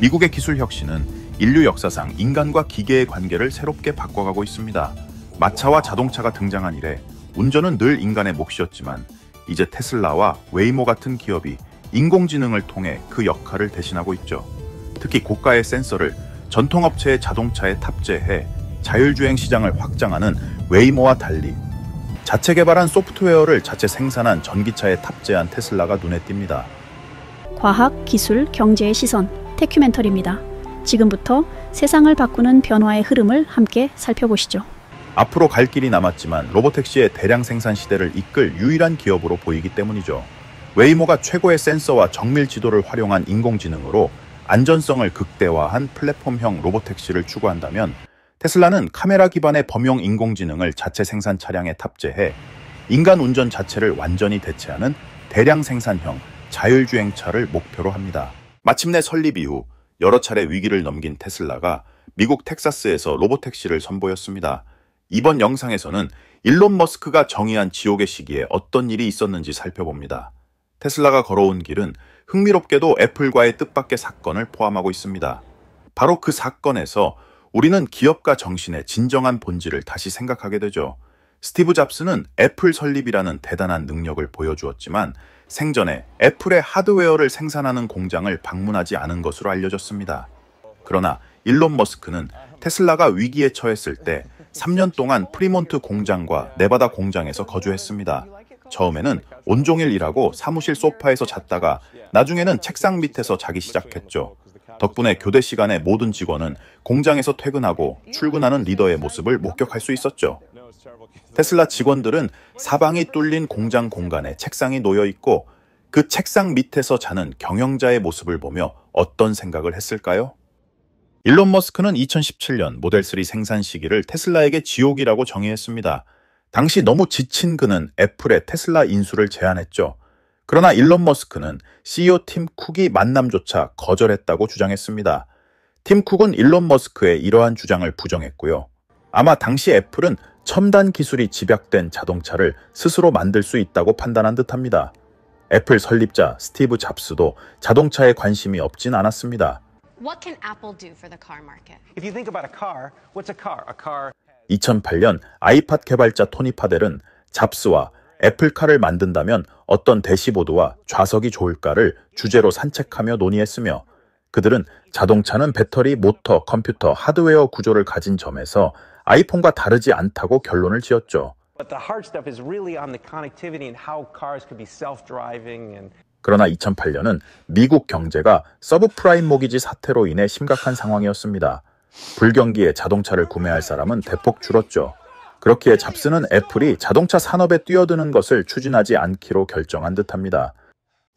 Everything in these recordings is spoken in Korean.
미국의 기술 혁신은 인류 역사상 인간과 기계의 관계를 새롭게 바꿔가고 있습니다. 마차와 자동차가 등장한 이래 운전은 늘 인간의 몫이었지만 이제 테슬라와 웨이모 같은 기업이 인공지능을 통해 그 역할을 대신하고 있죠. 특히 고가의 센서를 전통업체의 자동차에 탑재해 자율주행 시장을 확장하는 웨이모와 달리 자체 개발한 소프트웨어를 자체 생산한 전기차에 탑재한 테슬라가 눈에 띕니다. 과학, 기술, 경제의 시선 테큐멘터리입니다. 지금부터 세상을 바꾸는 변화의 흐름을 함께 살펴보시죠. 앞으로 갈 길이 남았지만 로보택시의 대량 생산 시대를 이끌 유일한 기업으로 보이기 때문이죠. 웨이모가 최고의 센서와 정밀 지도를 활용한 인공지능으로 안전성을 극대화한 플랫폼형 로보택시를 추구한다면 테슬라는 카메라 기반의 범용 인공지능을 자체 생산 차량에 탑재해 인간 운전 자체를 완전히 대체하는 대량 생산형 자율주행차를 목표로 합니다. 마침내 설립 이후 여러 차례 위기를 넘긴 테슬라가 미국 텍사스에서 로보택시를 선보였습니다. 이번 영상에서는 일론 머스크가 정의한 지옥의 시기에 어떤 일이 있었는지 살펴봅니다. 테슬라가 걸어온 길은 흥미롭게도 애플과의 뜻밖의 사건을 포함하고 있습니다. 바로 그 사건에서 우리는 기업과 정신의 진정한 본질을 다시 생각하게 되죠. 스티브 잡스는 애플 설립이라는 대단한 능력을 보여주었지만 생전에 애플의 하드웨어를 생산하는 공장을 방문하지 않은 것으로 알려졌습니다. 그러나 일론 머스크는 테슬라가 위기에 처했을 때 3년 동안 프리몬트 공장과 네바다 공장에서 거주했습니다. 처음에는 온종일 일하고 사무실 소파에서 잤다가 나중에는 책상 밑에서 자기 시작했죠. 덕분에 교대 시간에 모든 직원은 공장에서 퇴근하고 출근하는 리더의 모습을 목격할 수 있었죠. 테슬라 직원들은 사방이 뚫린 공장 공간에 책상이 놓여 있고 그 책상 밑에서 자는 경영자의 모습을 보며 어떤 생각을 했을까요? 일론 머스크는 2017년 모델3 생산 시기를 테슬라에게 지옥이라고 정의했습니다. 당시 너무 지친 그는 애플의 테슬라 인수를 제안했죠. 그러나 일론 머스크는 CEO 팀 쿡이 만남조차 거절했다고 주장했습니다. 팀 쿡은 일론 머스크의 이러한 주장을 부정했고요. 아마 당시 애플은 첨단 기술이 집약된 자동차를 스스로 만들 수 있다고 판단한 듯합니다. 애플 설립자 스티브 잡스도 자동차에 관심이 없진 않았습니다. 2008년 아이팟 개발자 토니 파델은 잡스와 애플카를 만든다면 어떤 대시보드와 좌석이 좋을까를 주제로 산책하며 논의했으며 그들은 자동차는 배터리, 모터, 컴퓨터, 하드웨어 구조를 가진 점에서 아이폰과 다르지 않다고 결론을 지었죠. 그러나 2008년은 미국 경제가 서브프라임 모기지 사태로 인해 심각한 상황이었습니다. 불경기에 자동차를 구매할 사람은 대폭 줄었죠. 그렇기에 잡스는 애플이 자동차 산업에 뛰어드는 것을 추진하지 않기로 결정한 듯합니다.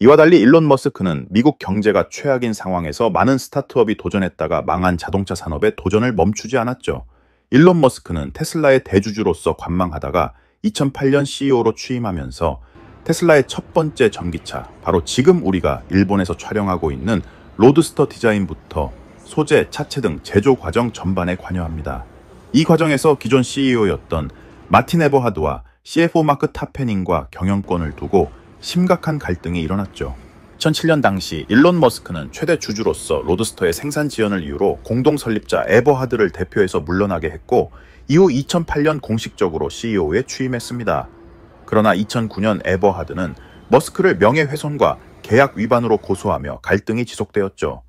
이와 달리 일론 머스크는 미국 경제가 최악인 상황에서 많은 스타트업이 도전했다가 망한 자동차 산업에 도전을 멈추지 않았죠. 일론 머스크는 테슬라의 대주주로서 관망하다가 2008년 CEO로 취임하면서 테슬라의 첫 번째 전기차, 바로 지금 우리가 일본에서 촬영하고 있는 로드스터 디자인부터 소재, 차체 등 제조 과정 전반에 관여합니다. 이 과정에서 기존 CEO였던 마틴 에버하드와 CFO 마크 타페닝과 경영권을 두고 심각한 갈등이 일어났죠. 2007년 당시 일론 머스크는 최대 주주로서 로드스터의 생산 지연을 이유로 공동 설립자 에버하드를 대표해서 물러나게 했고 이후 2008년 공식적으로 CEO에 취임했습니다. 그러나 2009년 에버하드는 머스크를 명예훼손과 계약 위반으로 고소하며 갈등이 지속되었죠.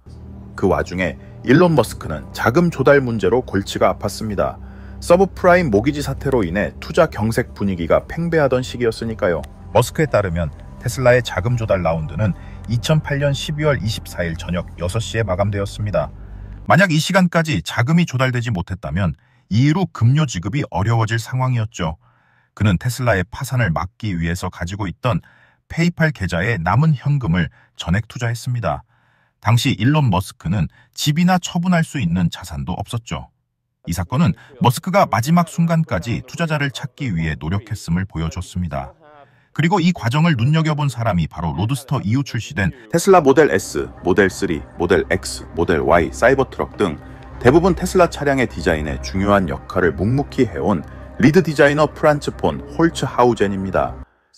그 와중에 일론 머스크는 자금 조달 문제로 골치가 아팠습니다. 서브프라임 모기지 사태로 인해 투자 경색 분위기가 팽배하던 시기였으니까요. 머스크에 따르면 테슬라의 자금 조달 라운드는 2008년 12월 24일 저녁 6시에 마감되었습니다. 만약 이 시간까지 자금이 조달되지 못했다면 이후로 급료 지급이 어려워질 상황이었죠. 그는 테슬라의 파산을 막기 위해서 가지고 있던 페이팔 계좌에 남은 현금을 전액 투자했습니다. 당시 일론 머스크는 집이나 처분할 수 있는 자산도 없었죠. 이 사건은 머스크가 마지막 순간까지 투자자를 찾기 위해 노력했음을 보여줬습니다. 그리고 이 과정을 눈여겨본 사람이 바로 로드스터 이후 출시된 테슬라 모델 S, 모델 3, 모델 X, 모델 Y, 사이버트럭 등 대부분 테슬라 차량의 디자인에 중요한 역할을 묵묵히 해온 리드 디자이너 프란츠 폰 홀츠하우젠입니다.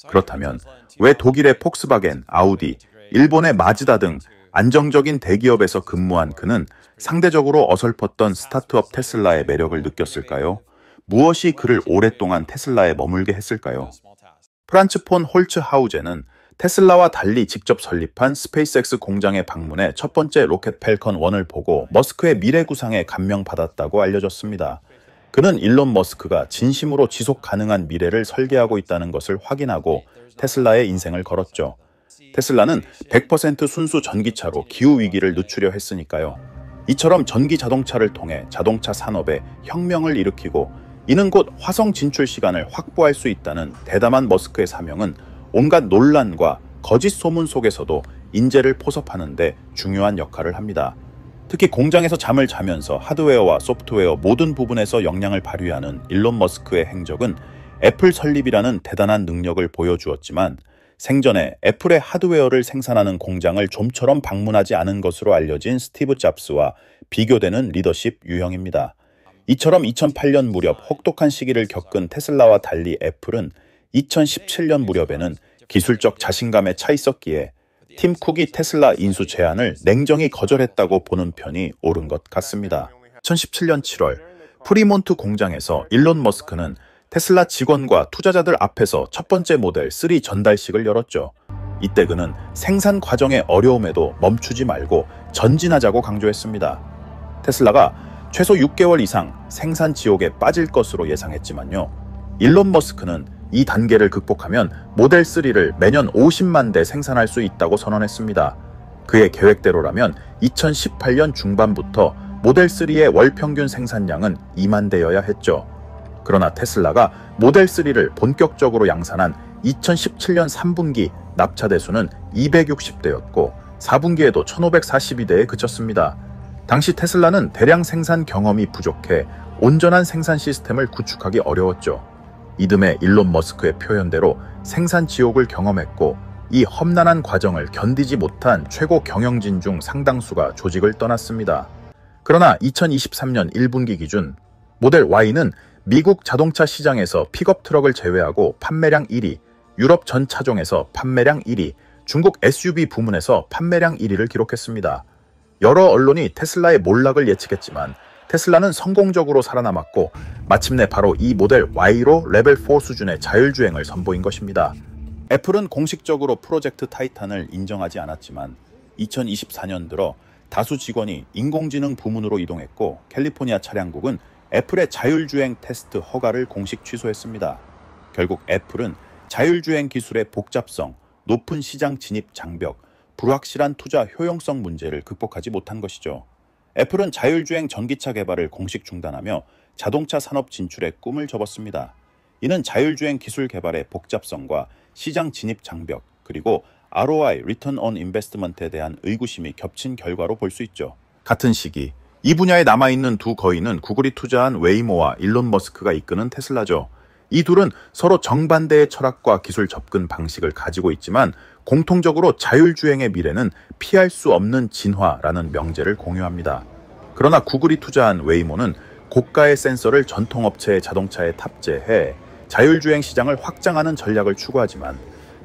그렇다면 왜 독일의 폭스바겐, 아우디, 일본의 마즈다 등 안정적인 대기업에서 근무한 그는 상대적으로 어설펐던 스타트업 테슬라의 매력을 느꼈을까요? 무엇이 그를 오랫동안 테슬라에 머물게 했을까요? 프란츠 폰홀츠하우젠은 테슬라와 달리 직접 설립한 스페이스엑스 공장에 방문해 첫 번째 로켓 펠컨 1을 보고 머스크의 미래 구상에 감명받았다고 알려졌습니다. 그는 일론 머스크가 진심으로 지속 가능한 미래를 설계하고 있다는 것을 확인하고 테슬라의 인생을 걸었죠. 테슬라는 100% 순수 전기차로 기후 위기를 늦추려 했으니까요. 이처럼 전기 자동차를 통해 자동차 산업에 혁명을 일으키고 이는 곧 화성 진출 시간을 확보할 수 있다는 대담한 머스크의 사명은 온갖 논란과 거짓 소문 속에서도 인재를 포섭하는데 중요한 역할을 합니다. 특히 공장에서 잠을 자면서 하드웨어와 소프트웨어 모든 부분에서 역량을 발휘하는 일론 머스크의 행적은 애플 설립이라는 대단한 능력을 보여주었지만 생전에 애플의 하드웨어를 생산하는 공장을 좀처럼 방문하지 않은 것으로 알려진 스티브 잡스와 비교되는 리더십 유형입니다. 이처럼 2008년 무렵 혹독한 시기를 겪은 테슬라와 달리 애플은 2017년 무렵에는 기술적 자신감에 차 있었기에 팀 쿡이 테슬라 인수 제안을 냉정히 거절했다고 보는 편이 옳은 것 같습니다. 2017년 7월 프리몬트 공장에서 일론 머스크는 테슬라 직원과 투자자들 앞에서 첫 번째 모델 3 전달식을 열었죠. 이때 그는 생산 과정의 어려움에도 멈추지 말고 전진하자고 강조했습니다. 테슬라가 최소 6개월 이상 생산 지옥에 빠질 것으로 예상했지만요. 일론 머스크는 이 단계를 극복하면 모델 3를 매년 50만 대 생산할 수 있다고 선언했습니다. 그의 계획대로라면 2018년 중반부터 모델 3의 월 평균 생산량은 2만 대여야 했죠. 그러나 테슬라가 모델 3를 본격적으로 양산한 2017년 3분기 납차 대수는 260대였고 4분기에도 1542대에 그쳤습니다. 당시 테슬라는 대량 생산 경험이 부족해 온전한 생산 시스템을 구축하기 어려웠죠. 이듬해 일론 머스크의 표현대로 생산 지옥을 경험했고 이 험난한 과정을 견디지 못한 최고 경영진 중 상당수가 조직을 떠났습니다. 그러나 2023년 1분기 기준 모델 Y는 미국 자동차 시장에서 픽업 트럭을 제외하고 판매량 1위, 유럽 전 차종에서 판매량 1위, 중국 SUV 부문에서 판매량 1위를 기록했습니다. 여러 언론이 테슬라의 몰락을 예측했지만 테슬라는 성공적으로 살아남았고 마침내 바로 이 모델 Y로 레벨 4 수준의 자율주행을 선보인 것입니다. 애플은 공식적으로 프로젝트 타이탄을 인정하지 않았지만 2024년 들어 다수 직원이 인공지능 부문으로 이동했고 캘리포니아 차량국은 애플의 자율주행 테스트 허가를 공식 취소했습니다. 결국 애플은 자율주행 기술의 복잡성, 높은 시장 진입 장벽, 불확실한 투자 효용성 문제를 극복하지 못한 것이죠. 애플은 자율주행 전기차 개발을 공식 중단하며 자동차 산업 진출의 꿈을 접었습니다. 이는 자율주행 기술 개발의 복잡성과 시장 진입 장벽 그리고 ROI (Return on Investment)에 대한 의구심이 겹친 결과로 볼 수 있죠. 같은 시기 이 분야에 남아있는 두 거인은 구글이 투자한 웨이모와 일론 머스크가 이끄는 테슬라죠. 이 둘은 서로 정반대의 철학과 기술 접근 방식을 가지고 있지만 공통적으로 자율주행의 미래는 피할 수 없는 진화라는 명제를 공유합니다. 그러나 구글이 투자한 웨이모는 고가의 센서를 전통업체의 자동차에 탑재해 자율주행 시장을 확장하는 전략을 추구하지만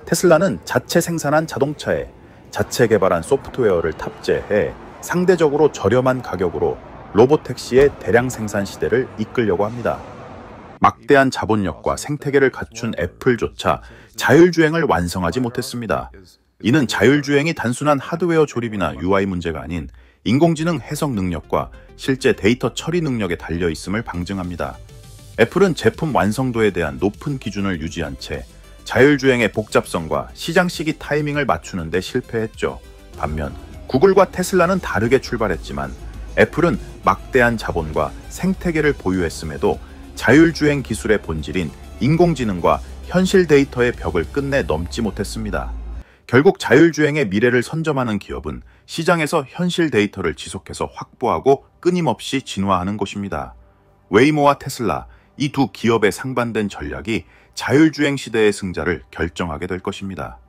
테슬라는 자체 생산한 자동차에 자체 개발한 소프트웨어를 탑재해 상대적으로 저렴한 가격으로 로봇택시의 대량 생산 시대를 이끌려고 합니다. 막대한 자본력과 생태계를 갖춘 애플조차 자율주행을 완성하지 못했습니다. 이는 자율주행이 단순한 하드웨어 조립이나 UI 문제가 아닌 인공지능 해석 능력과 실제 데이터 처리 능력에 달려 있음을 방증합니다. 애플은 제품 완성도에 대한 높은 기준을 유지한 채 자율주행의 복잡성과 시장 시기 타이밍을 맞추는 데 실패했죠. 반면 구글과 테슬라는 다르게 출발했지만 애플은 막대한 자본과 생태계를 보유했음에도 자율주행 기술의 본질인 인공지능과 현실 데이터의 벽을 끝내 넘지 못했습니다. 결국 자율주행의 미래를 선점하는 기업은 시장에서 현실 데이터를 지속해서 확보하고 끊임없이 진화하는 것입니다. 웨이모와 테슬라, 이 두기업에 상반된 전략이 자율주행 시대의 승자를 결정하게 될 것입니다.